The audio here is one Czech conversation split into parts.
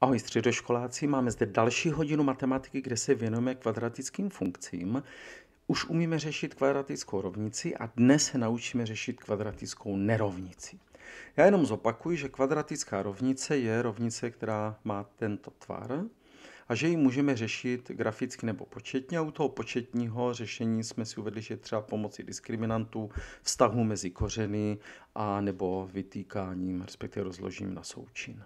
Ahoj středoškoláci, máme zde další hodinu matematiky, kde se věnujeme kvadratickým funkcím. Už umíme řešit kvadratickou rovnici a dnes se naučíme řešit kvadratickou nerovnici. Já jenom zopakuji, že kvadratická rovnice je rovnice, která má tento tvar a že ji můžeme řešit graficky nebo početně. A u toho početního řešení jsme si uvedli, že třeba pomocí diskriminantů, vztahu mezi kořeny a nebo vytýkáním, respektive rozložením na součin.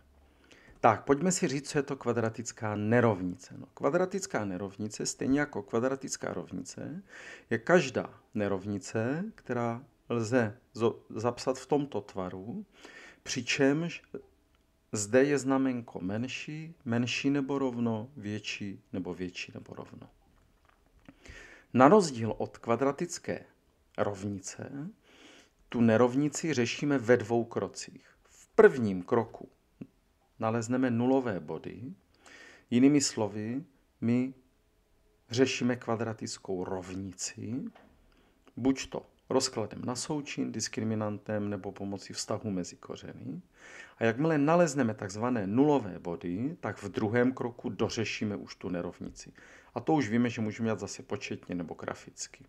Tak, pojďme si říct, co je to kvadratická nerovnice. No, kvadratická nerovnice, stejně jako kvadratická rovnice, je každá nerovnice, která lze zapsat v tomto tvaru, přičemž zde je znamenko menší, menší nebo rovno, větší nebo větší nebo rovno. Na rozdíl od kvadratické rovnice, tu nerovnici řešíme ve dvou krocích. V prvním kroku nalezneme nulové body. Jinými slovy, my řešíme kvadratickou rovnici, buď to rozkladem na součin, diskriminantem nebo pomocí vztahu mezi kořeny. A jakmile nalezneme takzvané nulové body, tak v druhém kroku dořešíme už tu nerovnici. A to už víme, že můžeme dělat zase početně nebo graficky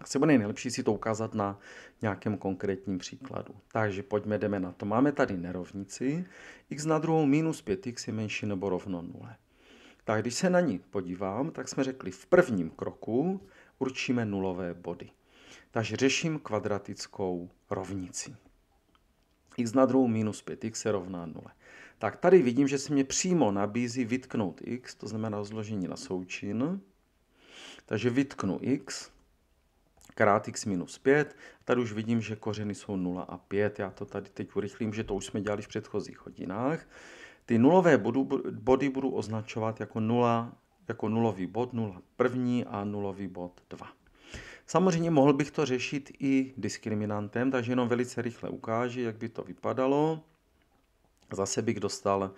asi bude nejlepší si to ukázat na nějakém konkrétním příkladu. Takže pojďme, jdeme na to. Máme tady nerovnici, x na druhou minus 5x je menší nebo rovno 0. Tak když se na ní podívám, tak jsme řekli v prvním kroku určíme nulové body. Takže řeším kvadratickou rovnici. x na druhou minus 5x se rovná 0. Tak tady vidím, že se mě přímo nabízí vytknout x, to znamená rozložení na součin. Takže vytknu x, krát x minus 5. Tady už vidím, že kořeny jsou 0 a 5. Já to tady teď urychlím, že to už jsme dělali v předchozích hodinách. Ty nulové bodu, body budu označovat jako, 0, jako nulový bod 0 první a nulový bod 2. Samozřejmě mohl bych to řešit i diskriminantem, takže jenom velice rychle ukážu, jak by to vypadalo. Zase bych dostal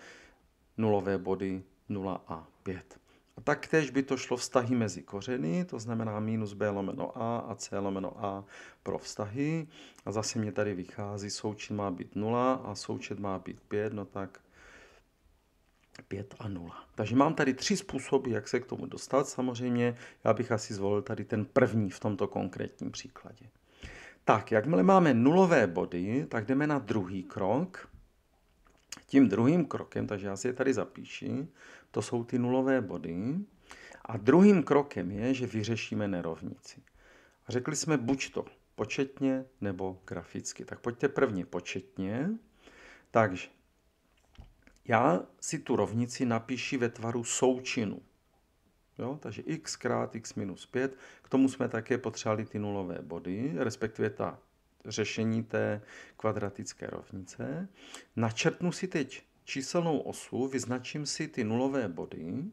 nulové body 0 a 5. A taktéž by to šlo vztahy mezi kořeny, to znamená minus b lomeno a a c lomeno a pro vztahy. A zase mě tady vychází, součin má být 0 a součet má být 5, no tak 5 a 0. Takže mám tady tři způsoby, jak se k tomu dostat. Samozřejmě já bych asi zvolil tady ten první v tomto konkrétním příkladě. Tak, jakmile máme nulové body, tak jdeme na druhý krok. Tím druhým krokem, takže já si je tady zapíši, to jsou ty nulové body. A druhým krokem je, že vyřešíme nerovnici. Řekli jsme buď to početně nebo graficky. Tak pojďte prvně početně. Takže já si tu rovnici napíši ve tvaru součinu. Jo? Takže x krát x minus 5. K tomu jsme také potřebovali ty nulové body, respektive ta řešení té kvadratické rovnice. Načrtnu si teď číselnou osu, vyznačím si ty nulové body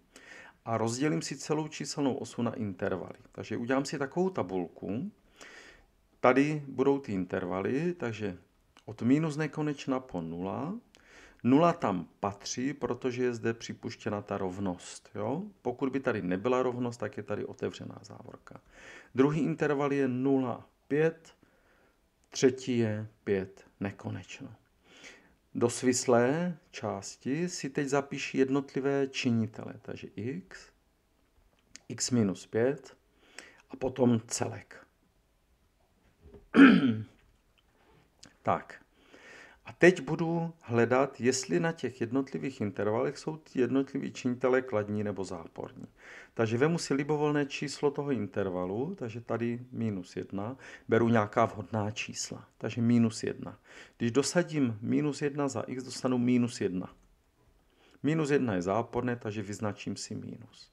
a rozdělím si celou číselnou osu na intervaly. Takže udělám si takovou tabulku. Tady budou ty intervaly, takže od minus nekonečna po nula. Nula tam patří, protože je zde připuštěna ta rovnost. Jo? Pokud by tady nebyla rovnost, tak je tady otevřená závorka. Druhý interval je 0,5, Třetí je pět nekonečno. Do svislé části si teď zapíši jednotlivé činitele, takže x, x minus 5 a potom celek. tak, a teď budu hledat, jestli na těch jednotlivých intervalech jsou ty jednotliví činitelé kladní nebo záporní. Takže vemu si libovolné číslo toho intervalu, takže tady minus jedna, beru nějaká vhodná čísla, takže minus jedna. Když dosadím minus jedna za x, dostanu minus jedna. Minus jedna je záporné, takže vyznačím si minus.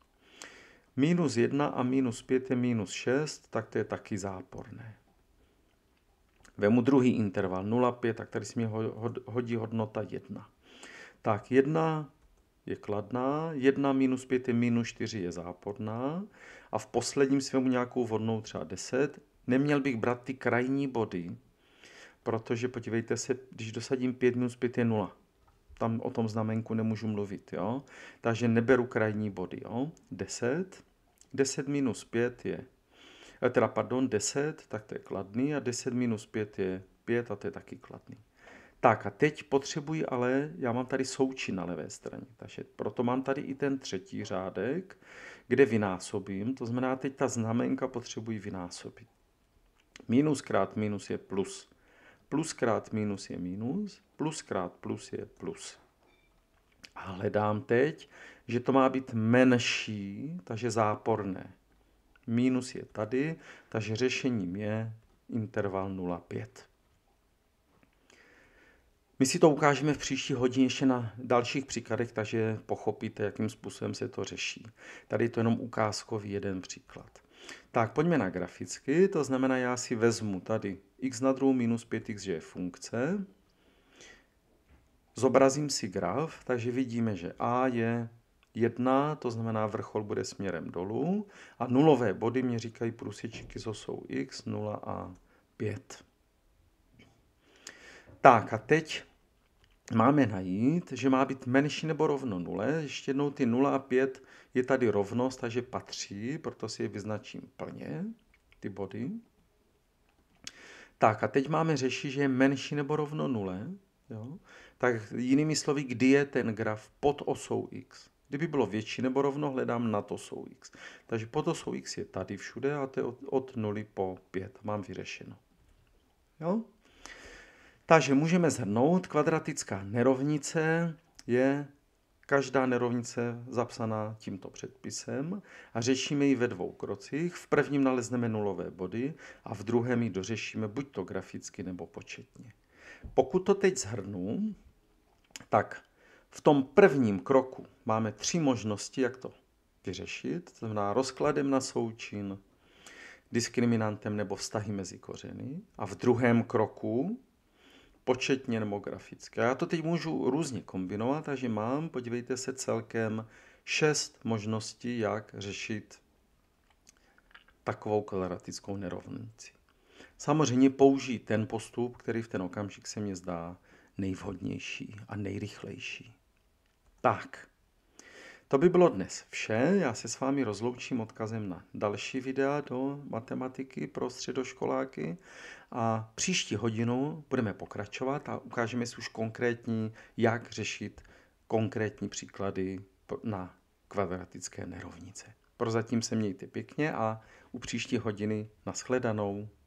Minus jedna a minus pět je minus šest, tak to je taky záporné. Vemu druhý interval 0,5, tak tady si mi hodí hodnota 1. Tak 1 je kladná, 1 minus 5 je minus 4 je záporná a v posledním svému nějakou vodnou třeba 10. Neměl bych brát ty krajní body, protože podívejte se, když dosadím 5 minus 5 je 0. Tam o tom znamenku nemůžu mluvit, jo? Takže neberu krajní body, jo? 10. 10 minus 5 je Eh, teda pardon, 10, tak to je kladný a 10 minus 5 je 5 a to je taky kladný. Tak a teď potřebuji ale, já mám tady součin na levé straně, takže proto mám tady i ten třetí řádek, kde vynásobím, to znamená teď ta znamenka potřebuji vynásobit. Minus krát minus je plus. Plus krát minus je minus, plus krát plus je plus. A hledám teď, že to má být menší, takže záporné. Minus je tady, takže řešením je interval 0,5. My si to ukážeme v příští hodině ještě na dalších příkladech, takže pochopíte, jakým způsobem se to řeší. Tady je to jenom ukázkový jeden příklad. Tak pojďme na graficky, to znamená, já si vezmu tady x na druhou minus 5x, že je funkce. Zobrazím si graf, takže vidíme, že a je 1, to znamená vrchol bude směrem dolů a nulové body mě říkají průsečíky, co jsou x, 0 a 5. Tak a teď máme najít, že má být menší nebo rovno 0. Ještě jednou ty 0 a 5 je tady rovnost, takže patří, proto si je vyznačím plně, ty body. Tak a teď máme řešit, že je menší nebo rovno 0. Jo? Tak jinými slovy, kdy je ten graf pod osou x. Kdyby bylo větší nebo rovno, hledám na to jsou x. Takže po to jsou x je tady všude a to je od, od 0 po 5. Mám vyřešeno. Jo? Takže můžeme zhrnout, kvadratická nerovnice je každá nerovnice zapsaná tímto předpisem a řešíme ji ve dvou krocích. V prvním nalezneme nulové body a v druhém ji dořešíme buď to graficky nebo početně. Pokud to teď zhrnu, tak v tom prvním kroku máme tři možnosti, jak to vyřešit, to znamená rozkladem na součin, diskriminantem nebo vztahy mezi kořeny. A v druhém kroku početně nebo graficky. Já to teď můžu různě kombinovat, takže mám, podívejte se, celkem šest možností, jak řešit takovou kvadratickou nerovnici. Samozřejmě použít ten postup, který v ten okamžik se mně zdá nejvhodnější a nejrychlejší. Tak, to by bylo dnes vše. Já se s vámi rozloučím odkazem na další videa do matematiky pro středoškoláky a příští hodinu budeme pokračovat a ukážeme si už konkrétní, jak řešit konkrétní příklady na kvadratické nerovnice. Prozatím se mějte pěkně a u příští hodiny nashledanou.